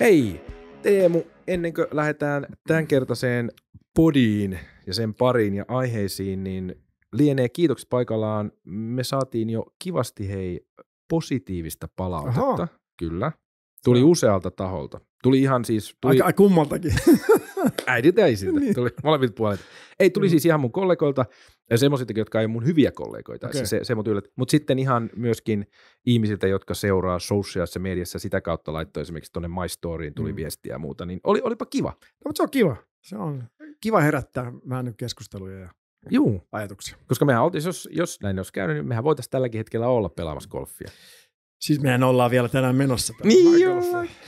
Hei, Teemu, ennen kuin lähdetään tämänkertaiseen podiin ja sen pariin ja aiheisiin, niin lienee kiitokset paikallaan. Me saatiin jo kivasti hei positiivista palautetta. Aha. Kyllä. Tuli usealta taholta. Tuli ihan siis... Tuli... Aika kummaltakin. äidit ja isiltä. Niin. Tuli molemmilta puolilta. Ei, tuli mm. siis ihan mun kollegoilta ja semmoisilta, jotka ei ole mun hyviä kollegoita. Okay. Se, se Mutta sitten ihan myöskin ihmisiltä, jotka seuraa sosiaalisessa mediassa, sitä kautta laittoi esimerkiksi tuonne My Storyin tuli mm. viestiä ja muuta, niin oli, olipa kiva. No, mutta se on kiva. Se on kiva herättää vähän nyt keskusteluja ja Juu. ajatuksia. Koska mehän oltiin, jos, jos näin olisi käynyt, niin mehän voitaisiin tälläkin hetkellä olla pelaamassa golfia. Siis mehän ollaan vielä tänään menossa. Niin joo.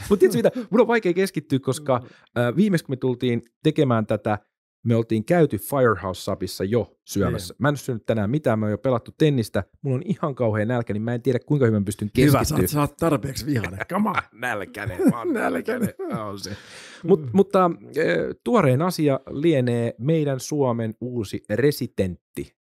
Mutta tiedätkö mitä, mun on vaikea keskittyä, koska mm. äh, viimeksi kun me tultiin tekemään tätä, me oltiin käyty Firehouse sapissa jo syömässä. Niin. Mä en syönyt tänään mitään, mä oon jo pelattu tennistä, mulla on ihan kauhean nälkä, niin mä en tiedä kuinka hyvin pystyn keskittyä. Hyvä, sä oot, tarpeeksi vihainen. Come on. nälkäinen, mä oon nälkäinen. on se. Mut, mutta äh, tuoreen asia lienee meidän Suomen uusi residentti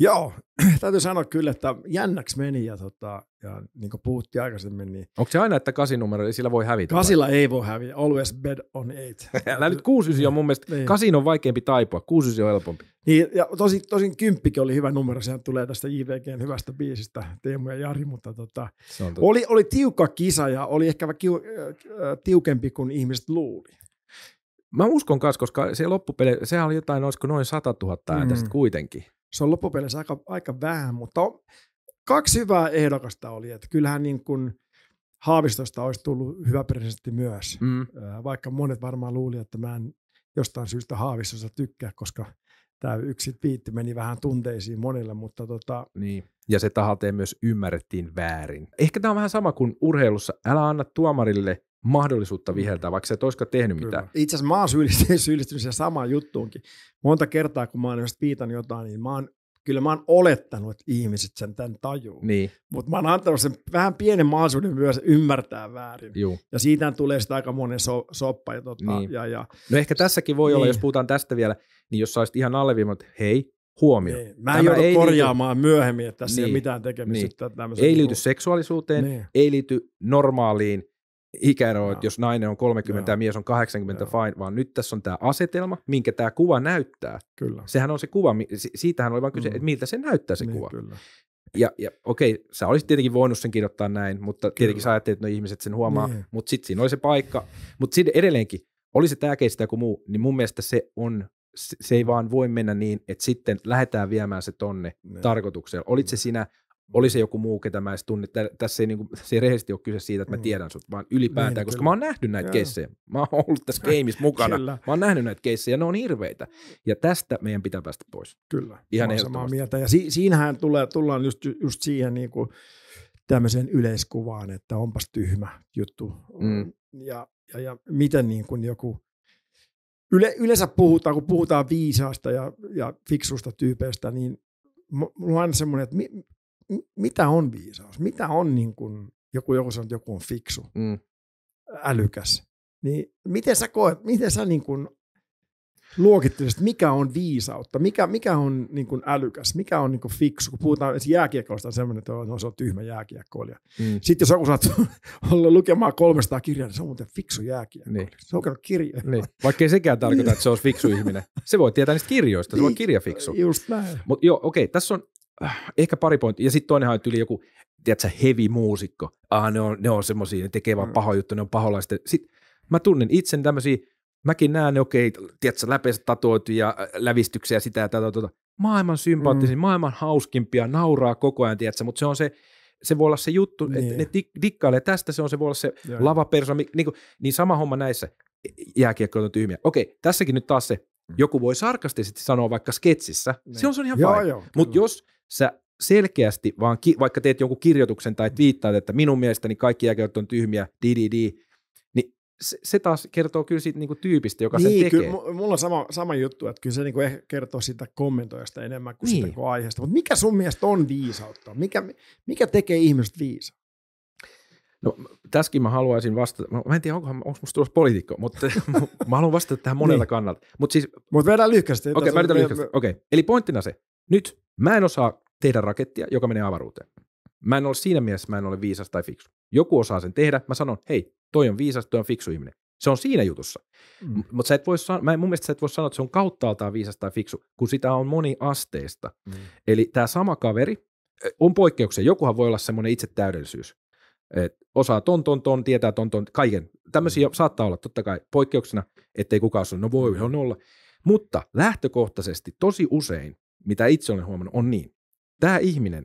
Joo, täytyy sanoa kyllä, että jännäksi meni ja, tota, ja niin kuin puhuttiin aikaisemmin. Niin Onko se aina, että kasinumero, niin sillä voi hävitä? Kasilla vai? ei voi häviä, always bed on eight. Älä nyt 69 on mun mielestä, niin. kasin on vaikeampi taipua, 69 on helpompi. Niin, ja tosin, tosin kymppikin oli hyvä numero, sehän tulee tästä JVGn hyvästä biisistä, Teemu ja Jari, mutta tota, oli, oli tiukka kisa ja oli ehkä kiu, äh, tiukempi kuin ihmiset luuli. Mä uskon myös, koska se loppupeli, sehän oli jotain, olisiko noin 100 000 ääntä mm. kuitenkin se on loppupeleissä aika, aika vähän, mutta on, kaksi hyvää ehdokasta oli, että kyllähän niin kuin Haavistosta olisi tullut hyvä presidentti myös, mm. vaikka monet varmaan luuli, että mä en jostain syystä Haavistosta tykkää, koska tämä yksi viitti meni vähän tunteisiin monille, mutta tota... Niin. Ja se tahalteen myös ymmärrettiin väärin. Ehkä tämä on vähän sama kuin urheilussa. Älä anna tuomarille mahdollisuutta mm. viheltää, vaikka sä et olisikaan tehnyt Kyllä. mitään. Itse asiassa mä oon syyllistynyt, syyllistynyt siihen samaan juttuunkin. Monta kertaa, kun mä oon piitan jotain, niin mä oon kyllä mä oon olettanut, että ihmiset sen tämän tajuu. Niin. Mutta mä oon antanut sen vähän pienen mahdollisuuden myös ymmärtää väärin. Juu. Ja siitä tulee sitä aika monen so- soppa. Ja tota, niin. ja, ja, no ehkä tässäkin voi niin. olla, jos puhutaan tästä vielä, niin jos sä olisit ihan alleviivannut, että hei, huomio. Niin. Mä en ei korjaamaan liity... myöhemmin, että tässä niin. ei ole niin. mitään tekemistä. Niin. Ei niinku- liity seksuaalisuuteen, niin. ei liity normaaliin ikäero, että jos nainen on 30 Joo. ja mies on 80, Joo. fine, vaan nyt tässä on tämä asetelma, minkä tämä kuva näyttää. Kyllä. Sehän on se kuva, siitähän oli vain kyse, mm. että miltä se näyttää se niin, kuva. Kyllä. Ja, ja okei, sä olisit tietenkin voinut sen kirjoittaa näin, mutta Kyllä. tietenkin sä ajattelet, että no ihmiset sen huomaa, niin. mutta sitten siinä oli se paikka. Mutta sitten edelleenkin, oli se tämä keistä kuin muu, niin mun mielestä se on se ei mm. vaan voi mennä niin, että sitten lähdetään viemään se tonne niin. tarkoituksella. Olit niin. se sinä oli se joku muu, ketä mä edes tunnin. Tässä ei, niin kuin, se ei rehellisesti ole kyse siitä, että mä mm. tiedän sut, vaan ylipäätään, niin, koska kyllä. mä oon nähnyt näitä Jaa. keissejä. Mä oon ollut tässä gameissa mukana. Kyllä. Mä oon nähnyt näitä keissejä, ne on hirveitä. Ja tästä meidän pitää päästä pois. Kyllä, Ihan mä samaa mieltä. Ja si- siinähän tulee, tullaan just, just siihen niin kuin tämmöiseen yleiskuvaan, että onpas tyhmä juttu. Mm. Ja, ja, ja miten niin kuin joku Yle, yleensä puhutaan, kun puhutaan viisaasta ja, ja fiksusta tyypeistä, niin mulla on aina semmoinen, että mi, mitä on viisaus? Mitä on niin kuin, joku, joku sanoo, että joku on fiksu, mm. älykäs. Niin miten sä koet, miten sä niin kuin luokittelisit, mikä on viisautta, mikä, mikä on niin kuin älykäs, mikä on niin kuin fiksu. Kun puhutaan esimerkiksi jääkiekkoista, on semmoinen, että no, se on tyhmä jääkiekkoilija. Mm. Sitten jos joku saat olla lukemaan 300 kirjaa, niin se on muuten fiksu jääkiekkoilija. Niin. Se on lukenut kirjoja. Niin. Vaikka ei sekään tarkoita, että se olisi fiksu ihminen. Se voi tietää niistä kirjoista, se on voi niin. kirjafiksu. Just näin. Mutta joo, okei, tässä on Äh, ehkä pari pointtia. Ja sitten toinenhan on yli joku, tiedätkö, heavy muusikko. Ah, ne on, ne on semmoisia, ne tekee vaan mm. paha juttu, ne on paholaista. Sitten mä tunnen itsen tämmöisiä, mäkin näen ne, okei, okay, tiedätkö, läpeensä tatuoituja, äh, lävistyksiä, sitä ja tätä, tuota. maailman sympaattisin, mm. maailman hauskimpia, nauraa koko ajan, tiedätkö, mutta se on se, se voi olla se juttu, niin. että ne dik- dikkailee tästä, se on se voi olla se lava lavapersona, niin, niin sama homma näissä jääkiekkoilut on tyhmiä. Okei, tässäkin nyt taas se, Mm. Joku voi sarkastisesti sanoa vaikka sketsissä, niin. silloin se on ihan joo, Mutta jos sä selkeästi, vaan ki- vaikka teet jonkun kirjoituksen tai twiittaat, että minun mielestäni kaikki jääkiöt on tyhmiä, di-di-di, niin se, se taas kertoo kyllä siitä niinku tyypistä, joka niin, sen tekee. Kyllä, mulla on sama, sama juttu, että kyllä se niinku kertoo siitä kommentoijasta enemmän kuin niin. sitä kuin aiheesta. Mutta mikä sun mielestä on viisautta? Mikä, mikä tekee ihmiset viisaa? No, tässäkin mä haluaisin vastata, mä en tiedä, onko musta tulossa poliitikko, mutta mä haluan vastata tähän monelta niin. kannalta. Mutta siis, Mut vedän lyhkästi. Okei, okay, mä Me... Okei, okay. eli pointtina se, nyt mä en osaa tehdä rakettia, joka menee avaruuteen. Mä en ole siinä mielessä, mä en ole viisas tai fiksu. Joku osaa sen tehdä, mä sanon, hei, toi on viisas, toi on fiksu ihminen. Se on siinä jutussa. Mm. Mutta sä et voi sanoa, mä en, mun mielestä sä et voi sanoa, että se on kauttaaltaan viisas tai fiksu, kun sitä on moni asteesta. Mm. Eli tämä sama kaveri, on poikkeuksia. Jokuhan voi olla semmoinen itsetäydellisyys. Et osaa ton, ton, ton, tietää ton, ton, kaiken. Tämmöisiä mm. saattaa olla totta kai poikkeuksena, ettei kukaan sano, no voi on mm. olla. Mutta lähtökohtaisesti tosi usein, mitä itse olen huomannut, on niin. Tämä ihminen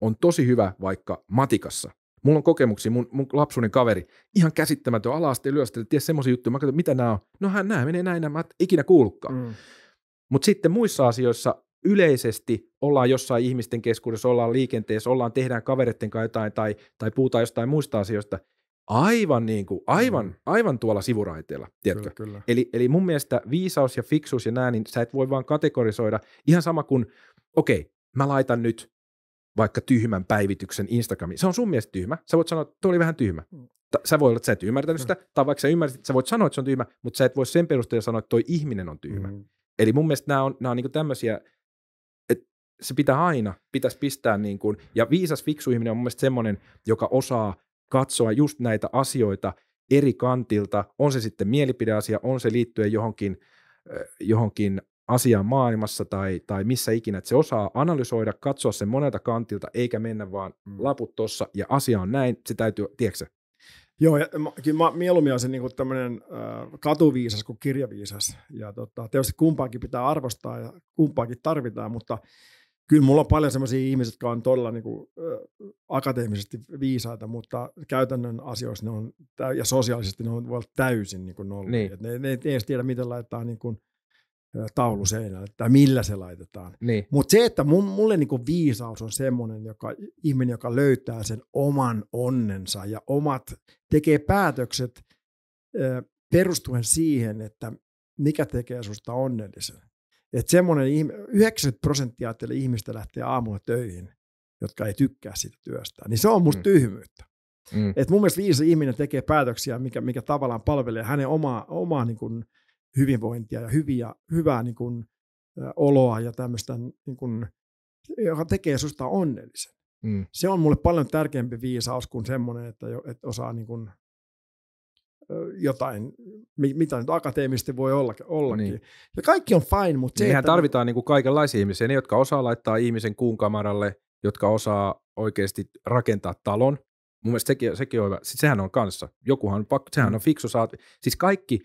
on tosi hyvä vaikka matikassa. Mulla on kokemuksia, mun, mun lapsuuden kaveri, ihan käsittämätön ala-aste yläaste, ties semmoisia juttuja, mä katsoin, mitä nämä on. No hän näe, menee näin, nämä et ikinä kuullutkaan. Mm. Mutta sitten muissa asioissa yleisesti ollaan jossain ihmisten keskuudessa, ollaan liikenteessä, ollaan, tehdään kavereiden kanssa jotain tai, tai puhutaan jostain muista asioista, aivan, niin kuin, aivan, mm. aivan tuolla sivuraiteella, tiedätkö? Kyllä, kyllä. Eli, eli mun mielestä viisaus ja fiksuus ja nää, niin sä et voi vaan kategorisoida. Ihan sama kuin, okei, okay, mä laitan nyt vaikka tyhmän päivityksen Instagramiin. Se on sun mielestä tyhmä. Sä voit sanoa, että tuo oli vähän tyhmä. Mm. sä voi olla, että sä et ymmärtänyt mm. sitä, tai vaikka sä ymmärsit, sä voit sanoa, että se on tyhmä, mutta sä et voi sen perusteella sanoa, että toi ihminen on tyhmä. Mm. Eli mun mielestä nämä on, nämä on niin tämmöisiä se pitää aina, pitäisi pistää niin kuin, ja viisas fiksu ihminen on mun mielestä semmoinen, joka osaa katsoa just näitä asioita eri kantilta, on se sitten mielipideasia, on se liittyen johonkin, johonkin asiaan maailmassa tai, tai missä ikinä, että se osaa analysoida, katsoa sen monelta kantilta, eikä mennä vaan mm. laput tuossa ja asia on näin, se täytyy, tiedätkö Joo, ja mä, kyllä mä mieluummin olisin niin tämmöinen äh, katuviisas kuin kirjaviisas. Ja tota, tietysti kumpaakin pitää arvostaa ja kumpaakin tarvitaan, mutta kyllä mulla on paljon sellaisia ihmisiä, jotka on todella niin kuin, äh, akateemisesti viisaita, mutta käytännön asioissa ne on, ja sosiaalisesti ne on voi olla täysin niin kuin nollia. Niin. ne, ne ei edes tiedä, miten laittaa niin kuin, taulu seinälle tai millä se laitetaan. Niin. Mutta se, että mun, mulle niinku viisaus on semmoinen joka, ihminen, joka löytää sen oman onnensa ja omat, tekee päätökset perustuen siihen, että mikä tekee susta onnellisen. Että semmoinen 90 prosenttia ajattelee ihmistä lähtee aamulla töihin, jotka ei tykkää siitä työstä. Niin se on musta mm. tyhmyyttä. Mm. Et mun mielestä viisi ihminen tekee päätöksiä, mikä, mikä tavallaan palvelee hänen omaa, omaa niin kuin hyvinvointia ja hyviä, hyvää niin kuin, ä, oloa ja tämmöistä, niin kuin, joka tekee susta onnellisen. Mm. Se on mulle paljon tärkeämpi viisaus kuin semmoinen, että, että osaa niin kuin jotain, mitä nyt akateemisesti voi olla, ollakin. Niin. Ja kaikki on fine, mutta se, niin, että... tarvitaan niin kuin kaikenlaisia ihmisiä, ne jotka osaa laittaa ihmisen kuun kamaralle, jotka osaa oikeasti rakentaa talon. Mun mielestä sekin, sekin on hyvä. Siis sehän on kanssa. Jokuhan, sehän mm. on fiksu. Saat, siis kaikki,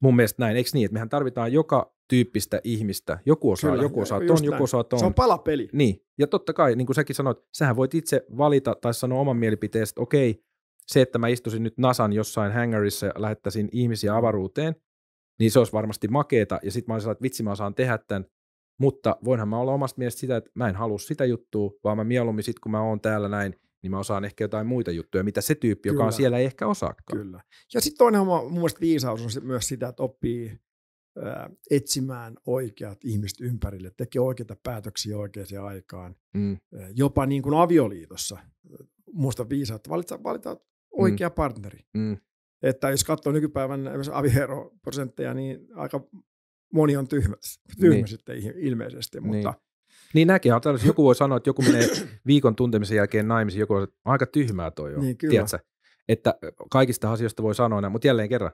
mun mielestä näin, eikö niin, että mehän tarvitaan joka tyyppistä ihmistä. Joku osaa, Kyllä, joku osaa ton, joku osaa ton. Se on palapeli. Niin, ja totta kai, niin kuin säkin sanoit, sähän voit itse valita tai sanoa oman mielipiteestä, että okei, se, että mä istusin nyt Nasan jossain hangarissa ja lähettäisin ihmisiä avaruuteen, niin se olisi varmasti makeeta. Ja sitten mä olisin että vitsi, mä osaan tehdä tämän. Mutta voinhan mä olla omasta mielestä sitä, että mä en halua sitä juttua, vaan mä mieluummin sitten, kun mä oon täällä näin, niin mä osaan ehkä jotain muita juttuja, mitä se tyyppi, Kyllä. joka on siellä, ei ehkä osaakaan. Kyllä. Ja sitten toinen homma, mun mielestä viisaus on myös sitä, että oppii etsimään oikeat ihmiset ympärille, tekee oikeita päätöksiä oikeaan aikaan. Mm. Jopa niin kuin avioliitossa. Muista viisautta, valitaan, valitaan Mm. oikea mm. partneri. Mm. Että jos katsoo nykypäivän avieroprosentteja, niin aika moni on tyhmä, tyhmä niin. sitten ilmeisesti. Niin. Mutta niin. Niin että joku voi sanoa, että joku menee viikon tuntemisen jälkeen naimisiin, joku on, että aika tyhmää toi on, niin, kyllä. Tiedätkö? Että kaikista asioista voi sanoa, mutta jälleen kerran,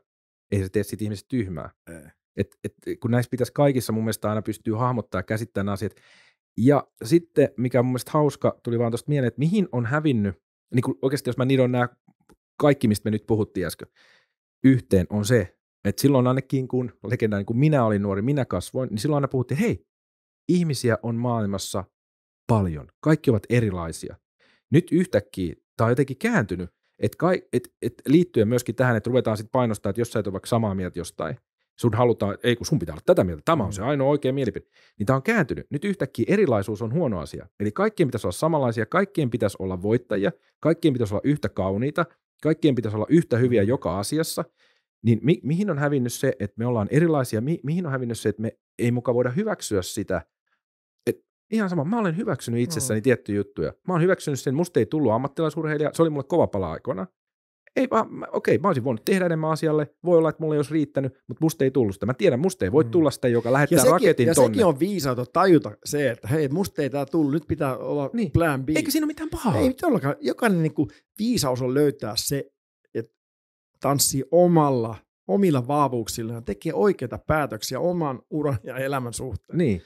ei se tee siitä ihmisestä tyhmää. Et, et, kun näissä pitäisi kaikissa mun mielestä aina pystyy hahmottaa ja käsittämään asiat. Ja sitten, mikä mun mielestä hauska, tuli vaan tuosta mieleen, että mihin on hävinnyt, niin kun oikeasti jos mä niiden nämä kaikki, mistä me nyt puhuttiin äsken, yhteen on se, että silloin ainakin kun niin kun minä olin nuori, minä kasvoin, niin silloin aina puhuttiin, hei, ihmisiä on maailmassa paljon. Kaikki ovat erilaisia. Nyt yhtäkkiä tämä on jotenkin kääntynyt, että kai, et, et liittyen myöskin tähän, että ruvetaan sitten painostaa, että jos sä et ole vaikka samaa mieltä jostain, sun halutaan, ei kun sun pitää olla tätä mieltä, tämä on mm. se ainoa oikea mielipide, niin tämä on kääntynyt. Nyt yhtäkkiä erilaisuus on huono asia. Eli kaikkien pitäisi olla samanlaisia, kaikkien pitäisi olla voittajia, kaikkien pitäisi olla yhtä kauniita, kaikkien pitäisi olla yhtä hyviä mm. joka asiassa, niin mi- mihin on hävinnyt se, että me ollaan erilaisia, mi- mihin on hävinnyt se, että me ei muka voida hyväksyä sitä, että ihan sama, mä olen hyväksynyt itsessäni mm. tiettyjä juttuja. Mä olen hyväksynyt sen, musta ei tullut ammattilaisurheilija, se oli mulle kova pala aikoina, ei vaan, okei, mä olisin voinut tehdä enemmän asialle, voi olla, että mulle ei olisi riittänyt, mutta musta ei tullut sitä. Mä tiedän, musta ei voi mm. tulla sitä, joka lähettää ja sekin, raketin ja tonne. sekin on viisautta tajuta se, että hei, musta ei tää tullut, nyt pitää olla niin. plan B. Eikö siinä ole mitään pahaa? Ei ollakaan. Jokainen niin kuin, viisaus on löytää se, että tanssii omalla, omilla ja tekee oikeita päätöksiä oman uran ja elämän suhteen. Niin.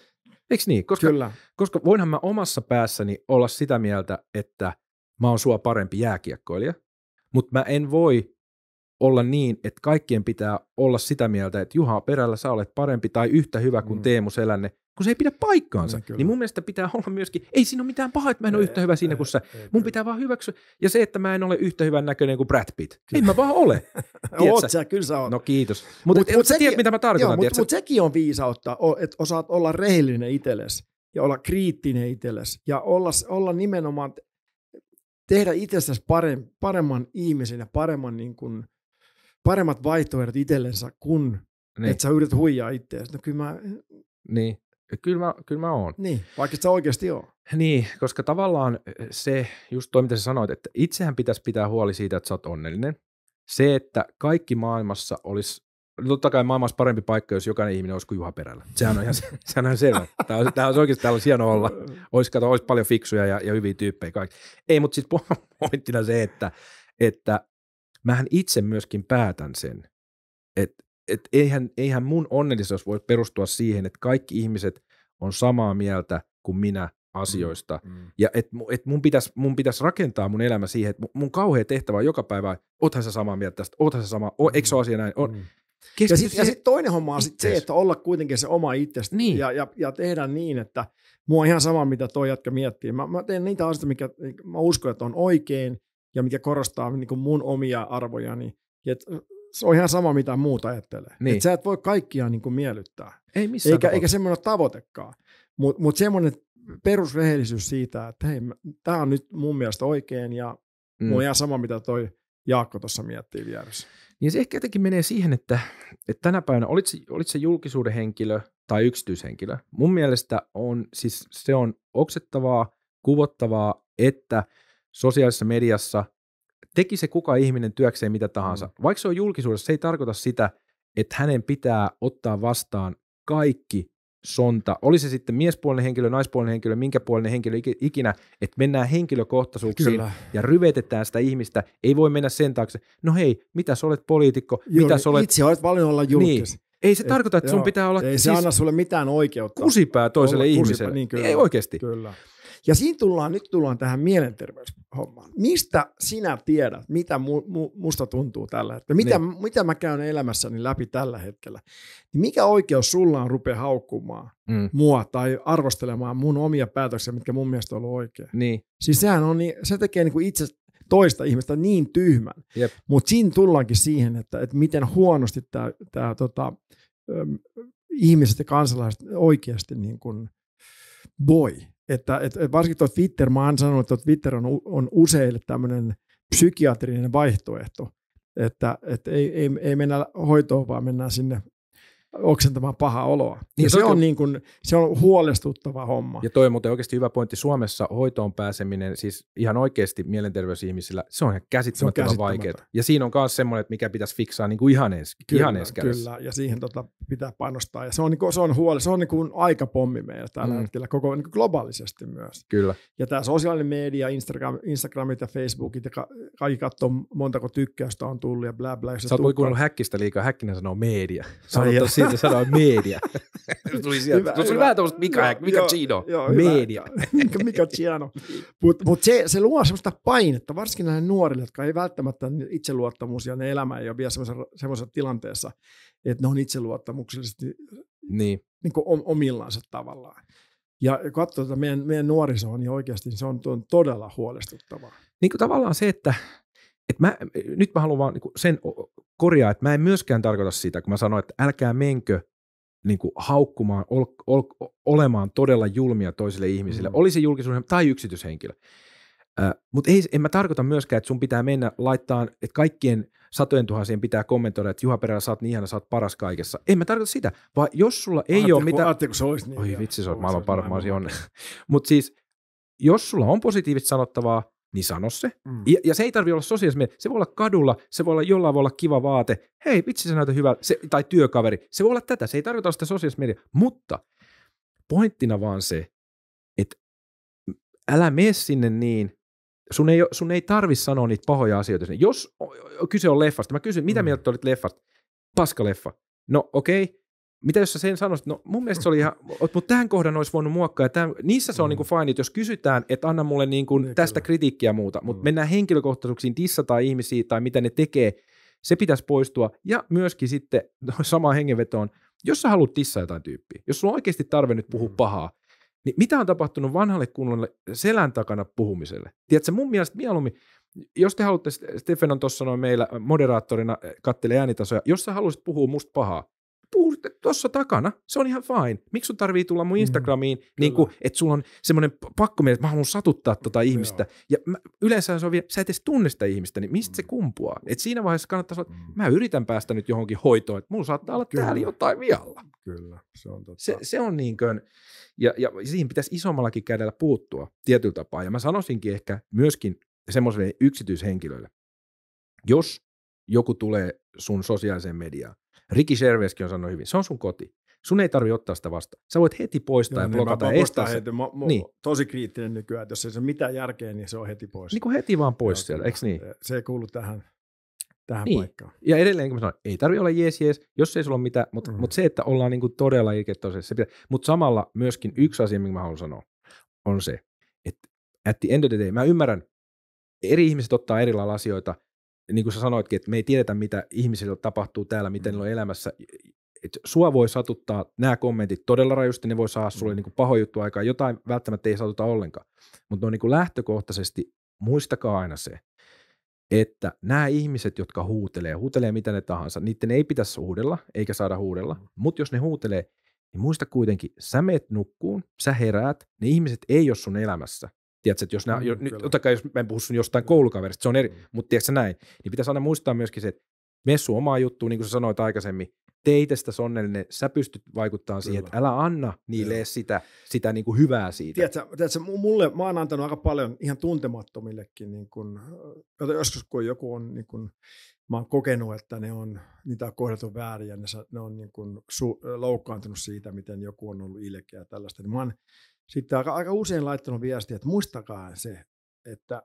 Eikö niin? Koska, Kyllä. koska voinhan mä omassa päässäni olla sitä mieltä, että mä oon sua parempi jääkiekkoilija – mutta mä en voi olla niin, että kaikkien pitää olla sitä mieltä, että Juha Perällä sä olet parempi tai yhtä hyvä kuin mm. Teemu Selänne, kun se ei pidä paikkaansa. Niin, niin mun mielestä pitää olla myöskin, ei siinä ole mitään pahaa, että mä en ole yhtä hyvä siinä kuin sä. Ei, mun pitää vaan hyväksyä. Ja se, että mä en ole yhtä hyvän näköinen kuin Brad Pitt. Kyllä. En mä vaan ole. oot sä, kyllä sä oot. No kiitos. Mutta mut, mut, sä tiedät, mitä mä tarkoitan. Mutta mut sekin on viisautta, että osaat olla rehellinen itsellesi ja olla kriittinen itsellesi ja olla, olla nimenomaan tehdä itsestäsi paremman ihmisen ja paremman, niin kuin, paremmat vaihtoehdot itsellensä, kun niin. et sä yrität huijaa itseäsi. No kyllä mä... Niin. Kyllä mä, kyllä mä oon. Niin, vaikka sä oikeasti oo. Niin, koska tavallaan se, just toi mitä sä sanoit, että itsehän pitäisi pitää huoli siitä, että sä oot onnellinen. Se, että kaikki maailmassa olisi totta kai maailmassa parempi paikka, jos jokainen ihminen olisi kuin Juha Perällä. Sehän on ihan, sehän on selvä. Tämä olisi, tämä olisi oikeasti täällä olisi hieno olla. Olisi, kato, olisi paljon fiksuja ja, ja hyviä tyyppejä kaikki. Ei, mutta siis pointtina se, että, että mähän itse myöskin päätän sen, että et eihän, eihän mun onnellisuus voi perustua siihen, että kaikki ihmiset on samaa mieltä kuin minä asioista. Mm, mm. Ja että et mun pitäisi mun pitäis rakentaa mun elämä siihen, että mun, mun kauhea tehtävä on joka päivä, oothan sä samaa mieltä tästä, oothan sä samaa, o, eikö se asia näin? On. Mm. Keskity ja sitten sit toinen homma on sit se, että olla kuitenkin se oma itsestä niin. ja, ja, ja tehdä niin, että mua on ihan sama, mitä toi jatka miettii. Mä, mä teen niitä asioita, mikä niin mä uskon, että on oikein ja mikä korostaa niin kuin mun omia arvojani. Niin, et äh, se on ihan sama, mitä muuta ajattelee. Niin. Et sä et voi kaikkia niin kuin miellyttää. Ei missään Eikä, eikä semmoinen tavoitekaan. Mutta mut semmoinen perusrehellisyys siitä, että hei, tämä on nyt mun mielestä oikein ja mm. mua on ihan sama, mitä toi Jaakko tuossa miettii vieressä. Niin se ehkä jotenkin menee siihen, että, että tänä päivänä, olit se, olit se julkisuuden henkilö tai yksityishenkilö, mun mielestä on, siis se on oksettavaa, kuvottavaa, että sosiaalisessa mediassa teki se kuka ihminen työkseen mitä tahansa. Mm. Vaikka se on julkisuudessa, se ei tarkoita sitä, että hänen pitää ottaa vastaan kaikki sonta, oli se sitten miespuolinen henkilö, naispuolinen henkilö, minkä puolinen henkilö ikinä, että mennään henkilökohtaisuuksiin Kyllä. ja ryvetetään sitä ihmistä. Ei voi mennä sen taakse, no hei, mitä sä olet poliitikko, Joo, mitä niin sä olet... Itse olet valinnut olla niin. julkis. Niin. Ei se et, tarkoita, että joo, sun pitää olla... Ei siis se anna sulle mitään oikeutta. Kusipää toiselle ihmiselle. Kusipää, niin kyllä, ei oikeasti. Kyllä. Ja siinä tullaan, nyt tullaan tähän mielenterveyshommaan. Mistä sinä tiedät, mitä mu, mu, musta tuntuu tällä hetkellä? Mitä, niin. mitä mä käyn elämässäni läpi tällä hetkellä? Niin mikä oikeus sulla on rupea haukkumaan mm. mua tai arvostelemaan mun omia päätöksiä, mitkä mun mielestä on ollut oikein? Niin. Siis sehän on, se tekee niin kuin itse toista ihmistä niin tyhmän. Mutta siinä tullaankin siihen, että, että miten huonosti tämä tota, ihmiset ja kansalaiset oikeasti niin kuin, boy että, että varsinkin tuo Twitter, mä oon sanonut, että Twitter on, on useille tämmöinen psykiatrinen vaihtoehto, että, että ei, ei, ei mennä hoitoon, vaan mennään sinne oksentamaan pahaa oloa. Niin, ja se, on, on niin kuin, se on huolestuttava homma. Ja toi on muuten oikeasti hyvä pointti. Suomessa hoitoon pääseminen, siis ihan oikeasti mielenterveysihmisillä, se on ihan käsittämättömän, käsittämättömän vaikeaa. Ja siinä on myös semmoinen, että mikä pitäisi fiksaa niin kuin ihan ensi, kyllä, ihan ensi Kyllä, ja siihen tota pitää panostaa. Ja se on, niin kuin, se on huoli, se on niin kuin aikapommi meillä tällä mm. hetkellä, koko niin kuin globaalisesti myös. Kyllä. Ja tämä sosiaalinen media, Instagram, Instagramit ja Facebookit, ja ka, kaikki katsoo montako tykkäystä on tullut ja bla bla. Sä oot kuunnellut häkkistä liikaa, häkkinen sanoo media. Sano siitä sanoa media. tuli sieltä. Hyvä, tuli vähän tuommoista Mika, no, Mika joo, Gino. Joo, media. Mika, Mika Gino. Mutta mut se, se luo semmoista painetta, varsinkin näille nuorille, jotka ei välttämättä itseluottamus ja ne elämä ei ole vielä semmoisessa tilanteessa, että ne on itseluottamuksellisesti niin. Niin kuin omillansa tavallaan. Ja katsotaan meidän, meidän on niin oikeasti se on, on todella huolestuttavaa. Niin kuin tavallaan se, että et mä, nyt mä haluan vaan niinku sen korjaa, että mä en myöskään tarkoita sitä, kun mä sanoin, että älkää menkö niinku haukkumaan, ol, ol, olemaan todella julmia toisille ihmisille, mm. oli se julkisuuden tai yksityishenkilö. Mutta en mä tarkoita myöskään, että sun pitää mennä laittaa, että kaikkien satojen tuhansien pitää kommentoida, että Juha Perälä, sä oot niin ihana, sä oot paras kaikessa. En mä tarkoita sitä, vaan jos sulla ei ole mitään... Aatte, kun se olisi niin. Oi vitsi, se olisi maailman paras, mä olisin onnellinen. Mutta siis, jos sulla on positiivista sanottavaa, niin sano se. Mm. Ja, ja se ei tarvi olla sosiaalismi, se voi olla kadulla, se voi olla jollain voi olla kiva vaate, hei vitsi se näytä hyvältä, se, tai työkaveri, se voi olla tätä, se ei tarvita sitä sosiaalismia, mutta pointtina vaan se, että älä mene sinne niin, sun ei, sun ei tarvi sanoa niitä pahoja asioita. Jos kyse on leffasta, mä kysyn, mitä mm. mieltä olit leffasta? leffa. No okei, okay mitä jos sä sen sanoisit, no mun mielestä se oli ihan, mutta tämän kohdan olisi voinut muokkaa, tämän, niissä se on mm. niin kuin fine, että jos kysytään, että anna mulle niin kuin niin, tästä kyllä. kritiikkiä muuta, mutta mm. mennään henkilökohtaisuuksiin, tai ihmisiä tai mitä ne tekee, se pitäisi poistua, ja myöskin sitten no, samaan hengenvetoon, jos sä haluat tissaa jotain tyyppiä, jos sulla on oikeasti tarve nyt puhua mm. pahaa, niin mitä on tapahtunut vanhalle kunnolle selän takana puhumiselle? Tiedätkö, mun mielestä mieluummin, jos te haluatte, Stefan on tuossa noin meillä moderaattorina, eh, kattelee äänitasoja, jos sä haluaisit puhua musta pahaa, puhu tuossa takana, se on ihan fine. Miksi sun tarvii tulla mun mm, Instagramiin, mm, niin kuin, että sulla on semmoinen pakko miele, että mä haluan satuttaa tota ihmistä. Joo. Ja mä, yleensä se on vielä, sä et edes tunne sitä ihmistä, niin mistä mm. se kumpuaa? Et siinä vaiheessa kannattaa, sanoa, että mm. mä yritän päästä nyt johonkin hoitoon, että mulla saattaa olla Kyllä. täällä jotain vialla. Kyllä, se on totta. Se, se on niin kuin, ja, ja siihen pitäisi isommallakin kädellä puuttua tietyllä tapaa. Ja mä sanoisinkin ehkä myöskin semmoiselle yksityishenkilölle, jos joku tulee sun sosiaaliseen mediaan, Ricky Gervaiskin on sanonut hyvin, se on sun koti. Sun ei tarvi ottaa sitä vastaan. Sä voit heti poistaa Joo, ja niin blokata niin, ja estää heti. Mä, mä niin. tosi kriittinen nykyään, että jos ei se mitään järkeä, niin se on heti pois. Niin kuin heti vaan pois Joo, siellä, eikö niin? Se ei kuulu tähän, tähän niin. paikkaan. Ja edelleen, kun mä sanoin, ei tarvi olla jees jees, jos ei sulla ole mitään, mutta mm. mut se, että ollaan niinku todella pitää. Mutta samalla myöskin yksi asia, minkä mä haluan sanoa, on se, että at the end of the day, mä ymmärrän, eri ihmiset ottaa erilaisia asioita, niin kuin sä sanoitkin, että me ei tiedetä, mitä ihmisillä tapahtuu täällä, miten mm. niillä on elämässä. Et sua voi satuttaa nämä kommentit todella rajusti, ne voi saada mm. sulle mm. niin kuin pahoin juttu aikaa, jotain välttämättä ei satuta ollenkaan. Mutta no niin lähtökohtaisesti muistakaa aina se, että nämä ihmiset, jotka huutelee, huutelee mitä ne tahansa, niiden ei pitäisi huudella, eikä saada huudella, mm. mutta jos ne huutelee, niin muista kuitenkin, sä meet nukkuun, sä heräät, ne ihmiset ei ole sun elämässä. Tiedätkö, että jos nämä, mm, jo, nyt, otakai, jos mä en puhu sun jostain koulukaverista, se on eri, mm. mutta tiedätkö näin, niin pitäisi aina muistaa myöskin se, että messu omaa juttuun, niin kuin sä sanoit aikaisemmin, teitestä onnellinen, sä pystyt vaikuttamaan Kyllä. siihen, että älä anna niille Kyllä. sitä, sitä niin kuin hyvää siitä. Tiedätkö, tiedätkö, mulle, mä oon antanut aika paljon ihan tuntemattomillekin, niin kuin, joskus kun joku on, niin kuin, mä oon kokenut, että ne on, niitä on kohdeltu väärin ja ne, ne on niin kuin, su, loukkaantunut siitä, miten joku on ollut ilkeä ja tällaista, niin mä oon sitten aika, aika usein laittanut viestiä, että muistakaa se, että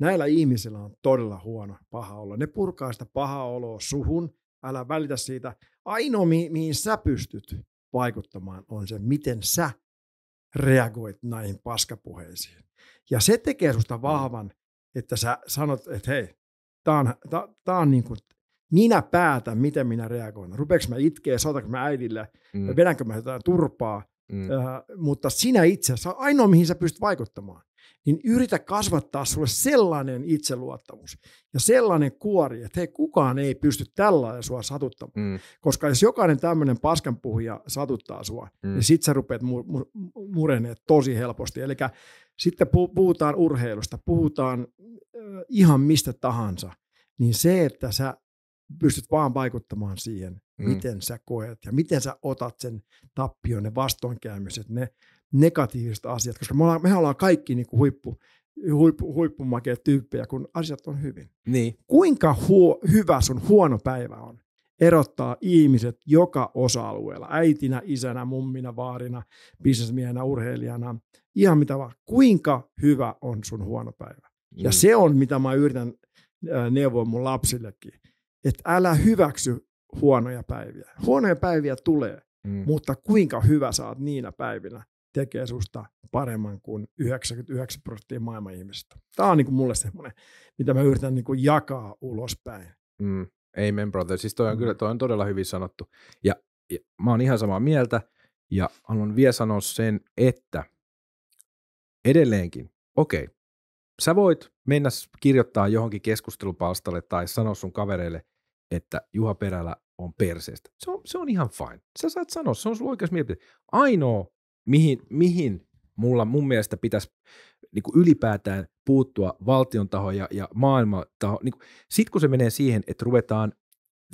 näillä ihmisillä on todella huono paha olo. Ne purkaa sitä paha oloa suhun, älä välitä siitä. Ainoa, mi- mihin sä pystyt vaikuttamaan, on se, miten sä reagoit näihin paskapuheisiin. Ja se tekee susta mm. vahvan, että sä sanot, että hei, tää on, ta, ta on niin kuin, minä päätän, miten minä reagoin. Rupeeko mä itkeä, soitanko mä äidille, mm. vedänkö mä jotain turpaa – Mm. Öö, mutta sinä itse, sä ainoa mihin sä pystyt vaikuttamaan, niin yritä kasvattaa sulle sellainen itseluottamus ja sellainen kuori, että hei, kukaan ei pysty tällä sua satuttamaan. Mm. Koska jos jokainen tämmöinen paskanpuhuja satuttaa sua, mm. niin sit sä rupeat mu- mu- murenee tosi helposti. Eli sitten puhutaan urheilusta, puhutaan äh, ihan mistä tahansa, niin se, että sä pystyt vaan vaikuttamaan siihen, mm. miten sä koet ja miten sä otat sen tappion, ne vastoinkäymiset, ne negatiiviset asiat, koska me ollaan, mehän ollaan kaikki niin kuin huippu, huippu, huippumakeet tyyppejä, kun asiat on hyvin. Niin. Kuinka huo, hyvä sun huono päivä on erottaa ihmiset joka osa-alueella, äitinä, isänä, mummina, vaarina, bisnesmiehenä, urheilijana, ihan mitä vaan. Kuinka hyvä on sun huono päivä? Mm. Ja se on, mitä mä yritän äh, neuvoa mun lapsillekin että älä hyväksy huonoja päiviä. Huonoja päiviä tulee, mm. mutta kuinka hyvä saat niinä päivinä tekee susta paremman kuin 99 prosenttia maailman ihmisistä. Tämä on niin kuin mulle semmoinen, mitä mä yritän niin kuin jakaa ulospäin. Mm. Amen, brother. Siis toi on, mm. kyllä, toi on todella hyvin sanottu. Ja, ja mä oon ihan samaa mieltä, ja haluan vielä sanoa sen, että edelleenkin, okei, okay, sä voit mennä kirjoittaa johonkin keskustelupalstalle tai sanoa sun kavereille, että Juha Perälä on perseestä. Se on, se on ihan fine. Sä saat sanoa, se on sun oikeus mielipide. Ainoa, mihin, mihin mulla mun mielestä pitäisi niin kuin ylipäätään puuttua valtion taho ja, ja maailman taho. Niin Sitten kun se menee siihen, että ruvetaan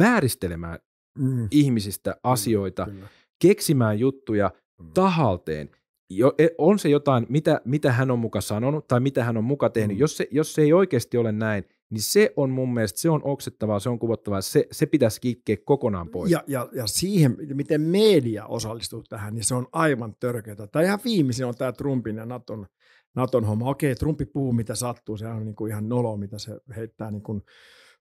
vääristelemään mm. ihmisistä asioita, mm, keksimään juttuja mm. tahalteen, jo, e, on se jotain, mitä, mitä hän on muka sanonut tai mitä hän on muka tehnyt. Mm. Jos, se, jos se ei oikeasti ole näin, niin se on mun mielestä, se on oksettavaa, se on kuvattavaa, se, se pitäisi kiikkeä kokonaan pois. Ja, ja, ja siihen, miten media osallistuu tähän, niin se on aivan törkeää. Tai ihan viimeisin on tämä Trumpin ja Naton, Naton homma. Okei, Trumpi puhuu mitä sattuu, se on niinku ihan nolo, mitä se heittää niinku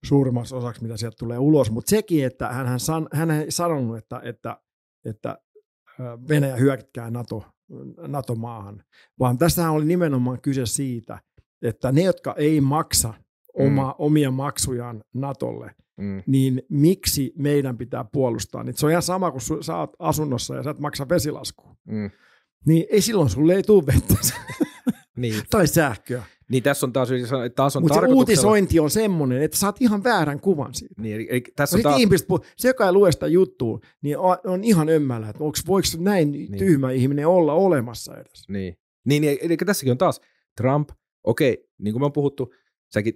suurimmaksi osaksi, mitä sieltä tulee ulos. Mutta sekin, että hän, hän, san, sanonut, että, että, että Venäjä hyökkää NATO, NATO-maahan, vaan tässähän oli nimenomaan kyse siitä, että ne, jotka ei maksa oma, mm. omia maksujaan Natolle, mm. niin miksi meidän pitää puolustaa niitä? Se on ihan sama, kun su, sä oot asunnossa ja sä et maksa vesilaskua. Mm. Niin ei silloin sulle ei tule vettä. niin. tai sähköä. Niin tässä on taas, taas on Mutta uutisointi on semmoinen, että saat ihan väärän kuvan siitä. Niin, eli, eli tässä on taas... ihmiset, se, joka ei lue sitä juttua, niin on, on ihan ömmällä, että onks, voiko näin niin. tyhmä ihminen olla olemassa edes. Niin, niin eli, eli tässäkin on taas Trump, okei, niin kuin me on puhuttu, säkin,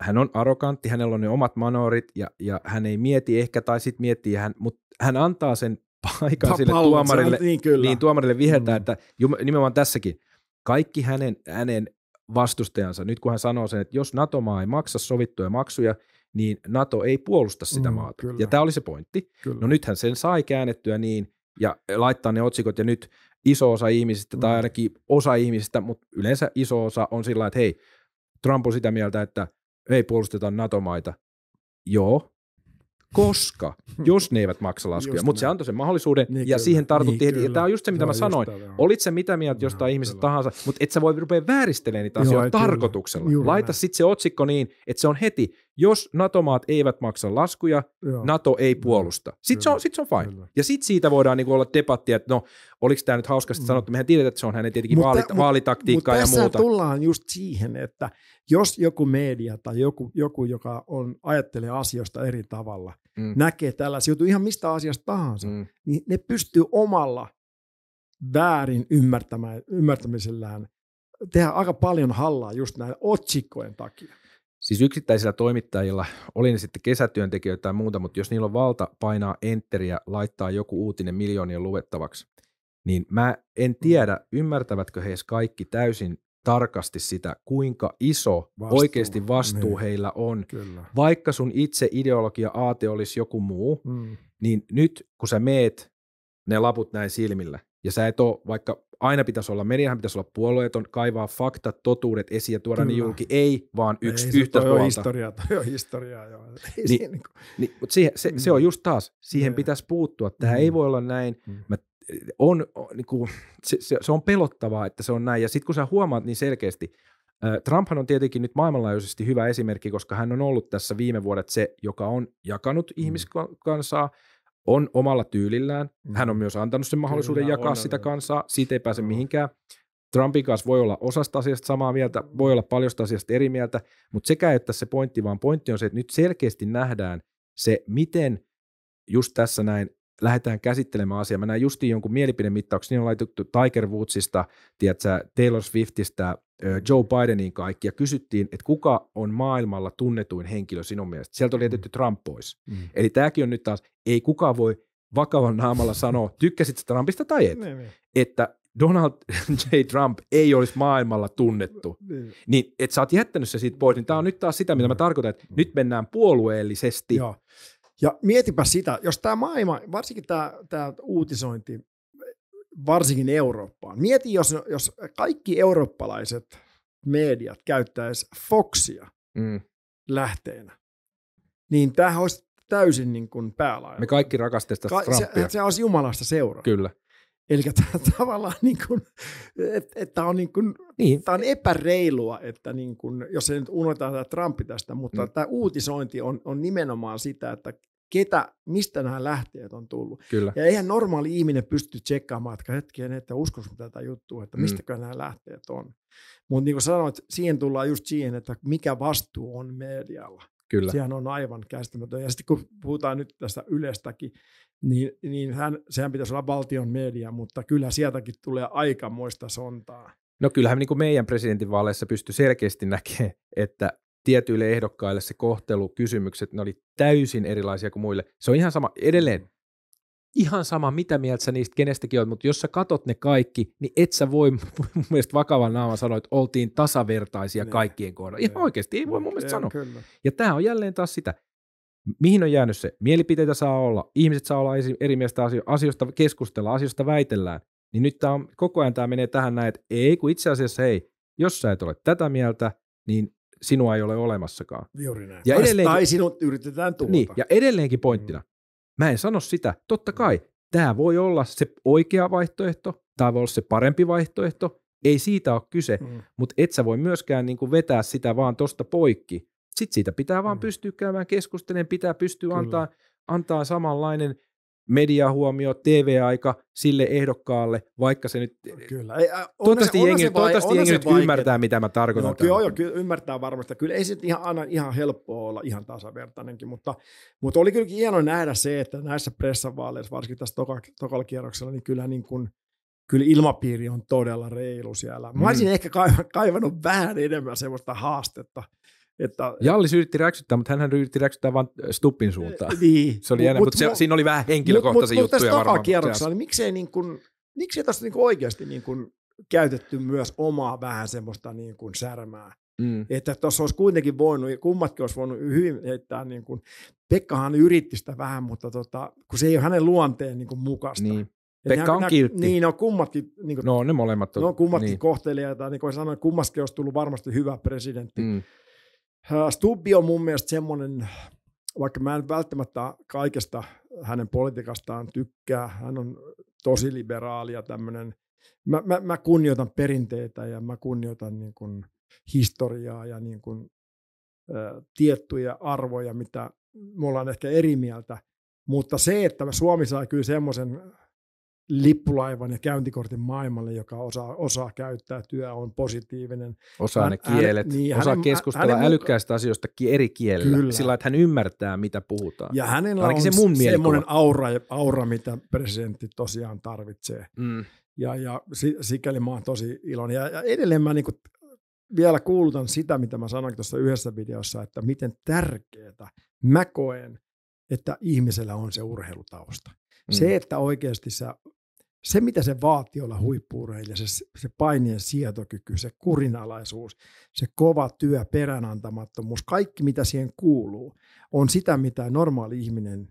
hän on arokantti, hänellä on ne omat manorit ja, ja hän ei mieti ehkä tai sitten miettii hän, mutta hän antaa sen paikan pa- sille tuomarille, niin, kyllä. niin tuomarille viheltää, mm. että nimenomaan tässäkin kaikki hänen, hänen vastustajansa, nyt kun hän sanoo sen, että jos NATO-maa ei maksa sovittuja maksuja, niin NATO ei puolusta sitä mm, maata. Kyllä. Ja tämä oli se pointti. Kyllä. No nythän sen sai käännettyä niin ja laittaa ne otsikot ja nyt iso osa ihmisistä mm. tai ainakin osa ihmisistä, mutta yleensä iso osa on sillä että hei, Trump on sitä mieltä, että ei puolusteta NATO-maita. Joo, koska, hmm. jos ne eivät maksa laskuja. Mutta se antoi sen mahdollisuuden niin, ja kyllä, siihen tartuttiin niin, heti. Ja tämä on just se, mitä mä sanoin. Olit se mitä mieltä jostain no, ihmisestä tahansa, mutta et sä voi rupea vääristelemään niitä asioita tarkoituksella. Juuri Laita sitten se otsikko niin, että se on heti jos NATO-maat eivät maksa laskuja, Joo. NATO ei mm. puolusta. Sitten se on, sit se on fine. Kyllä. Ja sitten siitä voidaan niinku olla debattia, että no, oliko tämä nyt hauskasti mm. sanottu, mehän tiedetään, että se on hänen tietenkin mutta, vaalit, mutta, vaalitaktiikkaa mutta ja muuta. tullaan just siihen, että jos joku media tai joku, joku joka on, ajattelee asioista eri tavalla, mm. näkee tällaisia juttuja ihan mistä asiasta tahansa, mm. niin ne pystyy omalla väärin ymmärtämisellään tehdä aika paljon hallaa just näiden otsikkojen takia siis yksittäisillä toimittajilla, oli ne sitten kesätyöntekijöitä tai muuta, mutta jos niillä on valta painaa enteriä, laittaa joku uutinen miljoonien luettavaksi, niin mä en mm. tiedä, ymmärtävätkö he kaikki täysin tarkasti sitä, kuinka iso vastuu. oikeasti vastuu niin. heillä on. Kyllä. Vaikka sun itse ideologia aate olisi joku muu, mm. niin nyt kun sä meet ne laput näin silmillä, ja sä et ole vaikka aina pitäisi olla, mediahan pitäisi olla puolueeton, kaivaa fakta, totuudet esiin ja tuoda Kyllä. ne julki, ei vaan yksi ei, yhtä puolta. historiaa, toi on historiaa, joo. niin, niinku- niin kuin. niin, mutta siihen, se, mm. se on mm. just taas, siihen yeah. pitäisi puuttua, tämä mm. ei voi olla näin, mm. mä eh, on, niin kuin, se, se, se on pelottavaa, että se on näin. Ja sitten kun sä huomaat niin selkeästi, äh, Trumphan on tietenkin nyt maailmanlaajuisesti hyvä esimerkki, koska hän on ollut tässä viime vuodet se, joka on jakanut mm. ihmiskansaa – on omalla tyylillään. Mm-hmm. Hän on myös antanut sen mahdollisuuden Kyllä, jakaa on, sitä kansaa. Siitä ei pääse mihinkään. Trumpin kanssa voi olla osasta asiasta samaa mieltä, mm-hmm. voi olla paljosta asiasta eri mieltä, mutta sekä että se pointti, vaan pointti on se, että nyt selkeästi nähdään se, miten just tässä näin lähdetään käsittelemään asiaa. Mä näin justiin jonkun mielipidemittauksen, niin on laitettu Tiger Woodsista, tiedätkö, Taylor Swiftistä, Joe Bidenin kaikki, ja kysyttiin, että kuka on maailmalla tunnetuin henkilö sinun mielestä. Sieltä oli jätetty mm. Trump pois. Mm. Eli tämäkin on nyt taas, ei kukaan voi vakavan naamalla sanoa, tykkäsit Trumpista tai et. Mm. Että Donald J. Trump ei olisi maailmalla tunnettu, niin, niin että sä oot jättänyt se siitä pois, niin tämä on nyt taas sitä, mitä mä mm. tarkoitan, että nyt mennään puolueellisesti Joo. Ja mietipä sitä, jos tämä maailma, varsinkin tämä, tämä uutisointi, varsinkin Eurooppaan, mieti, jos, jos kaikki eurooppalaiset mediat käyttäisi Foxia mm. lähteenä, niin tämä olisi täysin niin kuin päälaaja. Me kaikki rakastetaan Ka- se, se olisi jumalasta seuraa. Kyllä. Eli tavallaan niin kuin, että et on, niin kuin, niin. on epäreilua, että niin kuin, jos ei nyt unohtaa tämä Trumpi tästä, mutta mm. tämä uutisointi on, on nimenomaan sitä, että ketä, mistä nämä lähteet on tullut. Kyllä. Ja eihän normaali ihminen pysty tsekkaamaan, että hetkeen, että uskos tätä juttua, että mm. mistäkö mm. nämä lähteet on. Mutta niin kuin sanoit, siihen tullaan just siihen, että mikä vastuu on medialla. Kyllä. Sehän on aivan käsittämätön. Ja sitten kun puhutaan nyt tästä Ylestäkin, niin, niin hän, sehän pitäisi olla valtion media, mutta kyllä sieltäkin tulee aikamoista sontaa. No kyllähän niin kuin meidän presidentinvaaleissa pystyy selkeästi näkemään, että tietyille ehdokkaille se kohtelu, kysymykset, ne oli täysin erilaisia kuin muille. Se on ihan sama, edelleen mm. ihan sama, mitä mieltä sä niistä kenestäkin oot, mutta jos sä katot ne kaikki, niin et sä voi mun mielestä vakavan naaman sanoa, että oltiin tasavertaisia ne. Niin. kaikkien kohdalla. Ihan ne. Niin. oikeasti, ei voi mun mielestä ne, sanoa. Kyllä. Ja tämä on jälleen taas sitä, mihin on jäänyt se, mielipiteitä saa olla, ihmiset saa olla eri mielestä asioista, keskustella, asioista väitellään, niin nyt tää on, koko ajan tämä menee tähän näin, että ei, kun itse asiassa hei, jos sä et ole tätä mieltä, niin sinua ei ole olemassakaan. Juuri näin. Ja edelleenkin, tai sinut yritetään tuhota. Niin, ja edelleenkin pointtina. Mm. Mä en sano sitä. Totta kai, tämä voi olla se oikea vaihtoehto, tämä voi olla se parempi vaihtoehto, ei siitä ole kyse, mm. mutta et sä voi myöskään niin kuin vetää sitä vaan tosta poikki. Sitten siitä pitää vaan mm. pystyä käymään keskustelemaan, pitää pystyä antaa, antaa samanlainen mediahuomio, TV-aika sille ehdokkaalle, vaikka se nyt... Kyllä. Ei, äh, toivottavasti se, jengi, se vai, toivottavasti jengi nyt ymmärtää, mitä mä tarkoitan. No, kyllä, joo, kyllä ymmärtää varmasti. Kyllä ei se ihan, aina ihan helppoa olla ihan tasavertainenkin, mutta, mutta oli kyllä hieno nähdä se, että näissä pressavaaleissa, varsinkin tässä toka, tokalla kierroksella, niin kyllä niin kuin, kyllä ilmapiiri on todella reilu siellä. Mä mm. olisin mm. ehkä kaivannut vähän enemmän sellaista haastetta että, Jallis yritti räksyttää, mutta hän yritti räksyttää vain äh, Stuppin suuntaan. Niin. Se oli mut, jännä, mut, mutta se, siinä oli vähän henkilökohtaisia mut, juttuja mut varmaan. Mutta niin miksei, niin kuin, miksei tästä niin oikeasti niin kuin käytetty myös omaa vähän semmoista niin kuin särmää. Mm. Että tuossa olisi kuitenkin voinut, ja kummatkin olisi voinut hyvin heittää, niin kuin, Pekkahan yritti sitä vähän, mutta tota, kun se ei ole hänen luonteen niin kuin mukaista. Niin. Pekka on kiltti. Niin, no kummatkin. Niin kuin, no ne molemmat on. No kummatkin niin. kohtelijaita. niin kuin sanoin, kummaskin olisi tullut varmasti hyvä presidentti. Mm. Stubbi on mun mielestä semmoinen, vaikka mä en välttämättä kaikesta hänen politiikastaan tykkää, hän on tosi liberaali ja tämmöinen, mä, mä, mä kunnioitan perinteitä ja mä kunnioitan niin kuin historiaa ja niin kuin, ä, tiettyjä arvoja, mitä me ollaan ehkä eri mieltä, mutta se, että Suomi sai kyllä semmoisen lippulaivan ja käyntikortin maailmalle, joka osaa, osaa käyttää, työ on positiivinen. Osaa ne kielet, niin, hän, niin, osaa hänen, keskustella hänen, älykkäistä asioista eri kielillä, kyllä. sillä että hän ymmärtää, mitä puhutaan. Ja hänellä Ainakin on se mun semmoinen aura, aura, mitä presidentti tosiaan tarvitsee. Mm. Ja, ja sikäli mä oon tosi iloinen. Ja, ja edelleen mä niin kuin vielä kuulutan sitä, mitä mä sanoin tuossa yhdessä videossa, että miten tärkeää mä koen, että ihmisellä on se urheilutausta. Mm. Se, että oikeasti sä, se mitä se vaatii olla mm. huippuureille, se, se painien sietokyky, se kurinalaisuus, se kova työ, peränantamattomuus, kaikki mitä siihen kuuluu, on sitä, mitä normaali ihminen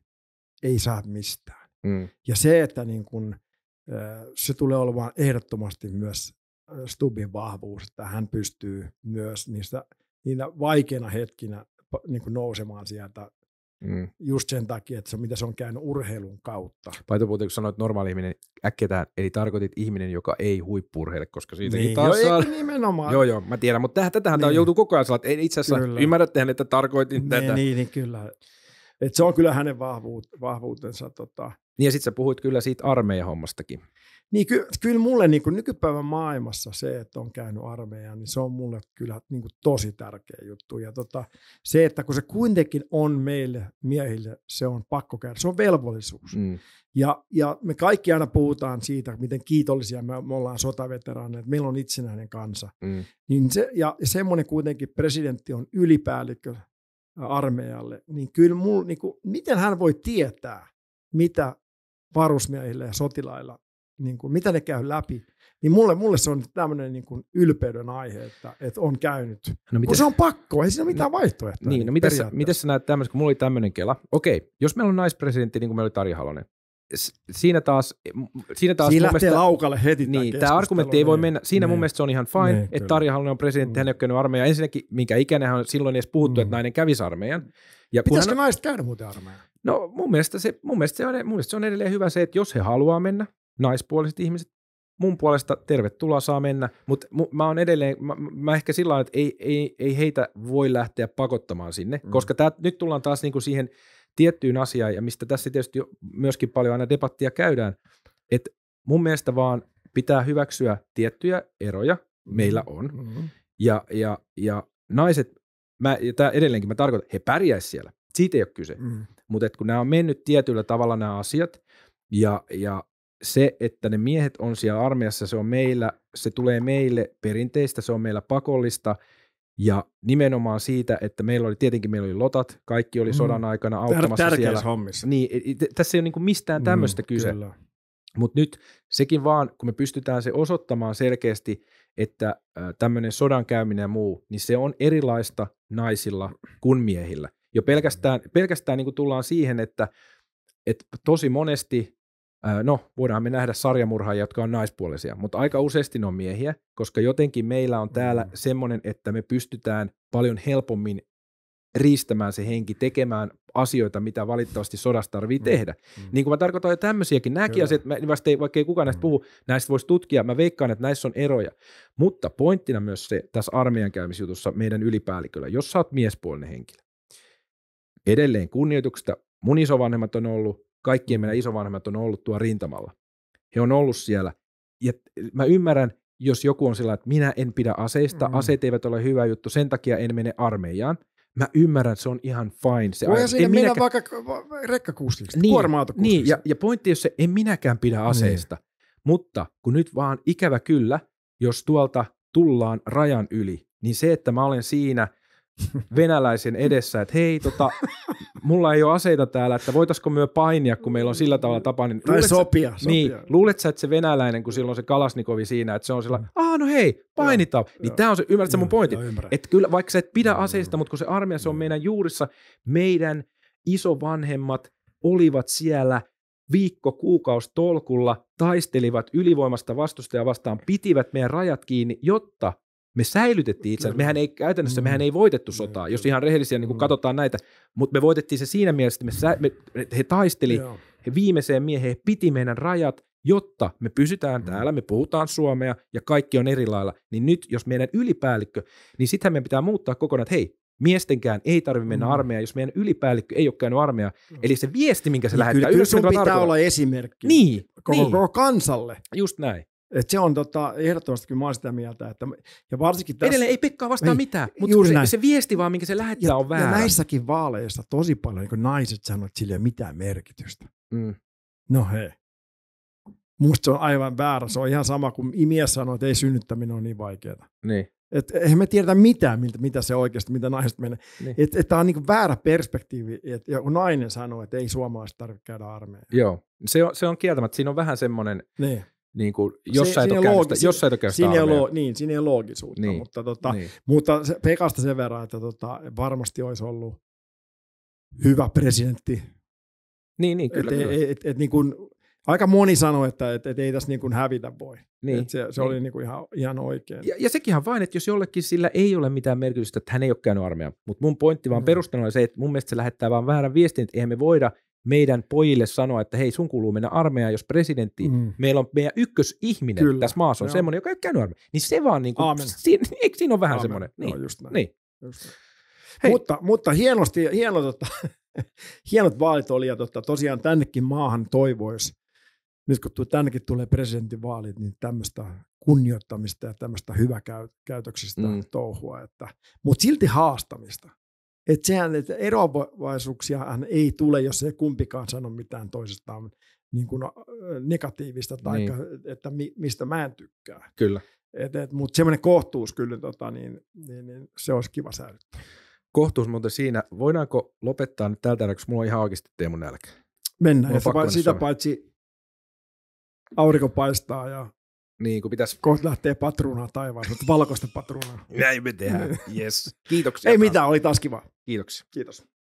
ei saa mistään. Mm. Ja se, että niin kun, se tulee olemaan ehdottomasti myös Stubin vahvuus, että hän pystyy myös niistä, niinä vaikeina hetkinä niin nousemaan sieltä Mm. Just sen takia, että se, mitä se on käynyt urheilun kautta. Paito puhutaan, kun sanoit normaali ihminen äkketään, eli tarkoitit ihminen, joka ei huippurheile, koska siitäkin niin, taas joo, saa... nimenomaan. Joo, joo, mä tiedän, mutta tähän, tätähän niin. tämä joutuu koko ajan sanoa, että itse asiassa kyllä. ymmärrättehän, että tarkoitin niin, tätä. Niin, niin kyllä. Et se on kyllä hänen vahvuut, vahvuutensa. Tota. Niin ja sitten sä puhuit kyllä siitä armeijahommastakin. Niin ky, kyllä mulle niin kuin nykypäivän maailmassa se, että on käynyt armeijan, niin se on mulle kyllä niin kuin tosi tärkeä juttu. Ja tota, se, että kun se kuitenkin on meille miehille, se on pakko käydä, se on velvollisuus. Mm. Ja, ja me kaikki aina puhutaan siitä, miten kiitollisia me, me ollaan sotaveteraaneja, että meillä on itsenäinen kansa. Mm. Niin se, ja semmoinen kuitenkin presidentti on ylipäällikkö armeijalle, niin kyllä mul, niin kuin, miten hän voi tietää, mitä varusmiehille ja sotilailla niin kuin, mitä ne käy läpi, niin mulle, mulle se on tämmöinen niin kuin ylpeyden aihe, että, että on käynyt. No mites, kun se on pakko, ei siinä ole mitään no, vaihtoehtoja. Niin, niin no miten sä, miten sä näet tämmöisen, kun mulla oli tämmöinen kela. Okei, jos meillä on naispresidentti, niin kuin meillä oli Tarja Halonen, siinä taas... Siinä taas siinä lähtee mielestä, laukalle heti niin, tämä argumentti ei voi niin. mennä. Siinä niin. mun mielestä se on ihan fine, niin, että Tarja Halonen on presidentti, mm. hän ei ole käynyt armeijaa. Ensinnäkin, minkä ikäinen hän on silloin edes puhuttu, mm. että nainen kävisi armeijan. Ja Pitäisikö hän... naiset käydä muuten armeijan? No mun mielestä, se, mun, mielestä se on, mun mielestä se on edelleen hyvä se, että jos he haluaa mennä, naispuoliset ihmiset, mun puolesta tervetuloa saa mennä, mutta mä oon edelleen, mä, mä ehkä sillä että ei, ei, ei heitä voi lähteä pakottamaan sinne, mm. koska tää, nyt tullaan taas niinku siihen tiettyyn asiaan, ja mistä tässä tietysti myöskin paljon aina debattia käydään, että mun mielestä vaan pitää hyväksyä tiettyjä eroja, mm-hmm. meillä on, mm-hmm. ja, ja, ja naiset, mä, ja tää edelleenkin mä tarkoitan, he pärjäisivät siellä, siitä ei ole kyse, mm. Mm-hmm. mutta kun nämä on mennyt tietyllä tavalla nämä asiat, ja, ja se, että ne miehet on siellä armeijassa, se on meillä, se tulee meille perinteistä, se on meillä pakollista, ja nimenomaan siitä, että meillä oli, tietenkin meillä oli lotat, kaikki oli mm. sodan aikana auttamassa Tär- siellä. hommissa. Niin, tässä ei ole niin mistään tämmöistä mm, kyse. Mutta nyt sekin vaan, kun me pystytään se osoittamaan selkeästi, että tämmöinen sodan käyminen ja muu, niin se on erilaista naisilla kuin miehillä. Jo pelkästään, pelkästään niin kuin tullaan siihen, että, että tosi monesti No, voidaan me nähdä sarjamurhaajia, jotka on naispuolisia, mutta aika useasti ne on miehiä, koska jotenkin meillä on täällä mm. semmoinen, että me pystytään paljon helpommin riistämään se henki, tekemään asioita, mitä valitettavasti sodassa tarvii mm. tehdä. Mm. Niin kuin mä tarkoitan jo tämmöisiäkin, nämäkin asiat, mä, vasta ei, vaikka ei kukaan näistä mm. puhu, näistä voisi tutkia, mä veikkaan, että näissä on eroja. Mutta pointtina myös se tässä armeijan käymisjutussa meidän ylipäälliköllä, jos sä oot miespuolinen henkilö, edelleen kunnioituksesta, mun isovanhemmat on ollut, kaikkien meidän isovanhemmat on ollut tuo rintamalla. He on ollut siellä. Ja mä ymmärrän, jos joku on sillä, että minä en pidä aseista, mm. aseet eivät ole hyvä juttu, sen takia en mene armeijaan. Mä ymmärrän, että se on ihan fine. Se Voi siinä mennä minäkään... vaikka rekkakuskiksi, niin, Niin, ja, ja pointti on se, en minäkään pidä niin. aseista. Niin. Mutta kun nyt vaan ikävä kyllä, jos tuolta tullaan rajan yli, niin se, että mä olen siinä – venäläisen edessä, että hei, tota, mulla ei ole aseita täällä, että voitaisiko myö painia, kun meillä on sillä tavalla tapa. Niin tai sopia, sä, sopia. Niin, luuletko sä, että se venäläinen, kun silloin se Kalasnikovi siinä, että se on sillä, mm. aah no hei, painitaan. Joo, niin joo. tämä on se, ymmärrätkö mun pointti? Että kyllä, vaikka sä et pidä aseista, mutta kun se armeija, se on mm. meidän juurissa, meidän isovanhemmat olivat siellä – viikko, kuukaus tolkulla taistelivat ylivoimasta vastustajaa vastaan, pitivät meidän rajat kiinni, jotta me säilytettiin itse Mehän ei käytännössä, mm. mehän ei voitettu mm. sotaa, jos ihan rehellisiä niin kuin mm. katsotaan näitä, mutta me voitettiin se siinä mielessä, että me, sä, me, he taisteli, he viimeiseen mieheen piti meidän rajat, jotta me pysytään mm. täällä, me puhutaan suomea ja kaikki on eri lailla, niin nyt jos meidän ylipäällikkö, niin sitähän meidän pitää muuttaa kokonaan, että hei, miestenkään ei tarvitse mennä mm. armeijaan, jos meidän ylipäällikkö ei ole käynyt armeijaa. Mm. Eli se viesti, minkä se niin lähettää. Kyllä, kyllä sun pitää tarkoilla. olla esimerkki. Niin. Koko, niin. koko kansalle. Just näin. Et se on tota, ehdottomasti kyllä mä olen sitä mieltä. Että, ja varsinkin tässä, Edelleen ei Pekkaa vastaa ei, mitään, mutta se, se, viesti vaan, minkä se lähettää, ja, on väärä. Ja näissäkin vaaleissa tosi paljon niin naiset sanoo, että sillä ei ole mitään merkitystä. Mm. No hei. Musta se on aivan väärä. Se on ihan sama kuin mies sanoo, että ei synnyttäminen ole niin vaikeaa. Niin. Et eihän me tiedetä mitään, mitä, mitä se oikeasti, mitä naiset menee. Niin. Et, et tämä on niinku väärä perspektiivi, että joku nainen sanoo, että ei suomalaiset tarvitse käydä armeijaa. Joo, se on, se on kieltämättä. Siinä on vähän semmoinen, niin niin kuin, jos, sä et ole sitä, jos sä et ole siinä ei ole, Niin, siinä ei ole loogisuutta, niin, mutta, tota, niin. mutta se, Pekasta sen verran, että tota, varmasti olisi ollut hyvä presidentti. Niin, niin kyllä. Et, kyllä. Et, et, et, niin kuin, aika moni sanoi, että et, et ei tässä niin kuin hävitä voi. Niin, et se se niin. oli niin kuin ihan, ihan oikein. Ja, ja sekinhän vain, että jos jollekin sillä ei ole mitään merkitystä, että hän ei ole käynyt armeijan. Mutta mun pointti vaan mm. perustana on se, että mun mielestä se lähettää vaan väärän viestin, että eihän me voida – meidän pojille sanoa, että hei, sun kuuluu mennä armeijaan, jos presidentti, mm. meillä on meidän ykkösihminen Kyllä. tässä maassa on Joo. semmoinen, joka ei ole käynyt armeijaan. Niin se vaan, niinku, niin kuin, siinä, eikö siinä ole vähän Aamen. semmoinen? Niin, no, just näin. Niin. Just näin. Mutta, mutta hienosti, hieno, tota, hienot vaalit oli ja tota, tosiaan tännekin maahan toivoisi, nyt kun tännekin tulee presidentinvaalit, niin tämmöistä kunnioittamista ja tämmöistä hyväkäytöksistä mm. touhua, että, mutta silti haastamista. Että sehän, että eroavaisuuksiahan ei tule, jos ei kumpikaan sano mitään toisestaan niin kuin äh, negatiivista tai niin. että mistä mä en tykkää. Kyllä. Et, et, Mutta semmoinen kohtuus kyllä, tota, niin, niin, niin, se olisi kiva säilyttää. Kohtuus muuten siinä. Voidaanko lopettaa nyt tältä erää, koska mulla on ihan oikeasti Teemu nälkä. Mennään. Ja sitä paitsi aurinko paistaa ja niin kuin pitäisi... Kohta lähtee patruunaa taivaan, valkoista patruunaa. Näin me tehdään, yes. Kiitoksia. Ei taas. mitään, oli taas kiva. Kiitoksia. Kiitos.